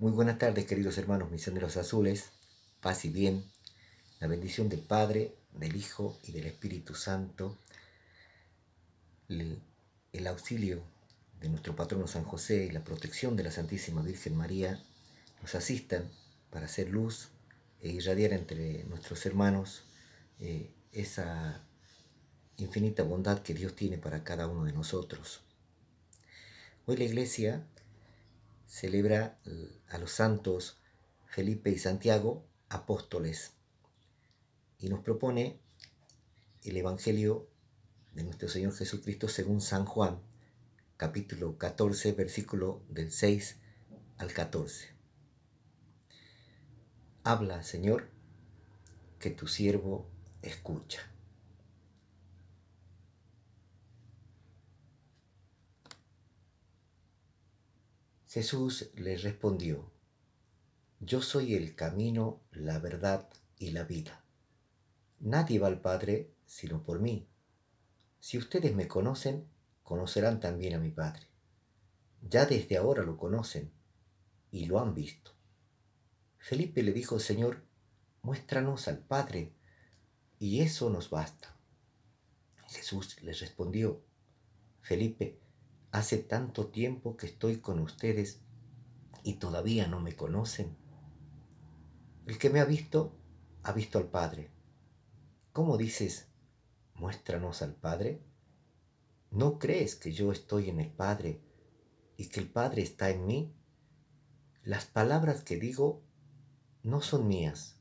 Muy buenas tardes, queridos hermanos misioneros azules. Paz y bien. La bendición del Padre, del Hijo y del Espíritu Santo. El, auxilio de nuestro patrono San José y la protección de la Santísima Virgen María nos asistan para hacer luz e irradiar entre nuestros hermanos eh, esa infinita bondad que Dios tiene para cada uno de nosotros. Hoy la Iglesia celebra a los santos Felipe y Santiago, apóstoles, y nos propone el Evangelio de nuestro Señor Jesucristo según San Juan, capítulo 14, versículo del 6 al 14. Habla, Señor, que tu siervo escucha. Jesús le respondió, Yo soy el camino, la verdad y la vida. Nadie va al Padre sino por mí. Si ustedes me conocen, conocerán también a mi Padre. Ya desde ahora lo conocen y lo han visto. Felipe le dijo, al Señor, muéstranos al Padre, y eso nos basta. Jesús le respondió, Felipe, Hace tanto tiempo que estoy con ustedes y todavía no me conocen. El que me ha visto, ha visto al Padre. ¿Cómo dices, muéstranos al Padre? ¿No crees que yo estoy en el Padre y que el Padre está en mí? Las palabras que digo no son mías.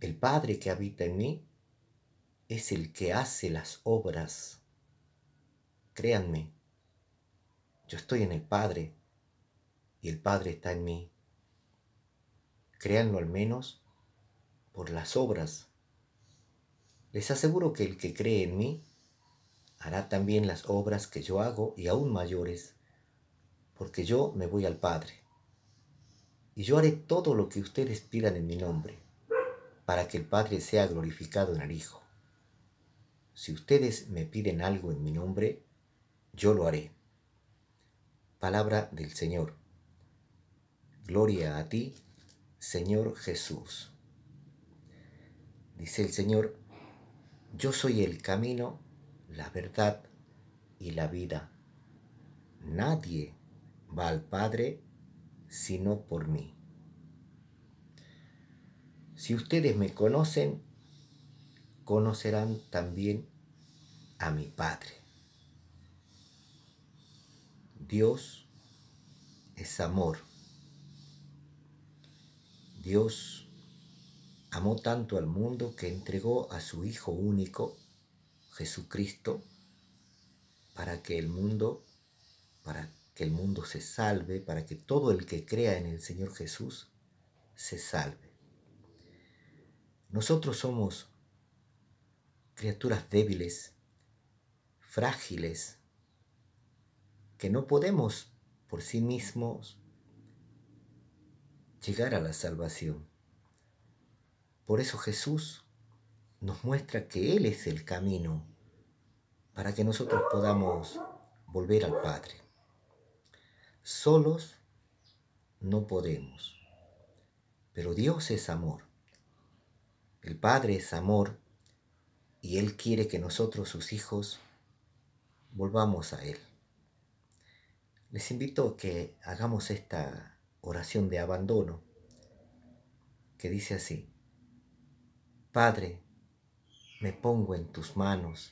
El Padre que habita en mí es el que hace las obras. Créanme, yo estoy en el Padre y el Padre está en mí. Créanlo al menos por las obras. Les aseguro que el que cree en mí hará también las obras que yo hago y aún mayores, porque yo me voy al Padre. Y yo haré todo lo que ustedes pidan en mi nombre, para que el Padre sea glorificado en el Hijo. Si ustedes me piden algo en mi nombre, yo lo haré. Palabra del Señor. Gloria a ti, Señor Jesús. Dice el Señor, yo soy el camino, la verdad y la vida. Nadie va al Padre sino por mí. Si ustedes me conocen, conocerán también a mi Padre. Dios es amor. Dios amó tanto al mundo que entregó a su Hijo único, Jesucristo, para que el mundo, para que el mundo se salve, para que todo el que crea en el Señor Jesús se salve. Nosotros somos criaturas débiles, frágiles, que no podemos por sí mismos llegar a la salvación. Por eso Jesús nos muestra que Él es el camino para que nosotros podamos volver al Padre. Solos no podemos, pero Dios es amor. El Padre es amor y Él quiere que nosotros, sus hijos, volvamos a Él les invito a que hagamos esta oración de abandono que dice así, Padre, me pongo en tus manos,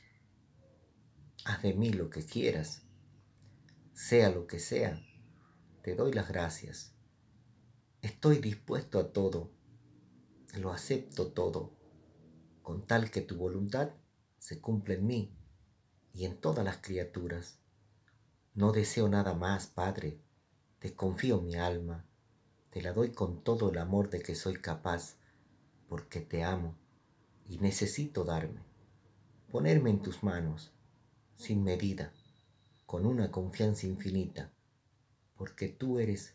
haz de mí lo que quieras, sea lo que sea, te doy las gracias, estoy dispuesto a todo, lo acepto todo, con tal que tu voluntad se cumpla en mí y en todas las criaturas no deseo nada más, Padre. te confío mi alma. Te la doy con todo el amor de que soy capaz, porque te amo y necesito darme. Ponerme en tus manos, sin medida, con una confianza infinita, porque tú eres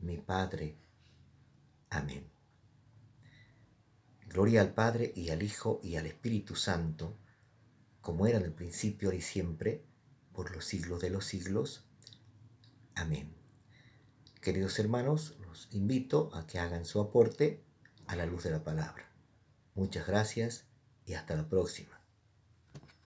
mi Padre. Amén. Gloria al Padre y al Hijo y al Espíritu Santo, como era en el principio, ahora y siempre, por los siglos de los siglos. Amén. Queridos hermanos, los invito a que hagan su aporte a la luz de la palabra. Muchas gracias y hasta la próxima.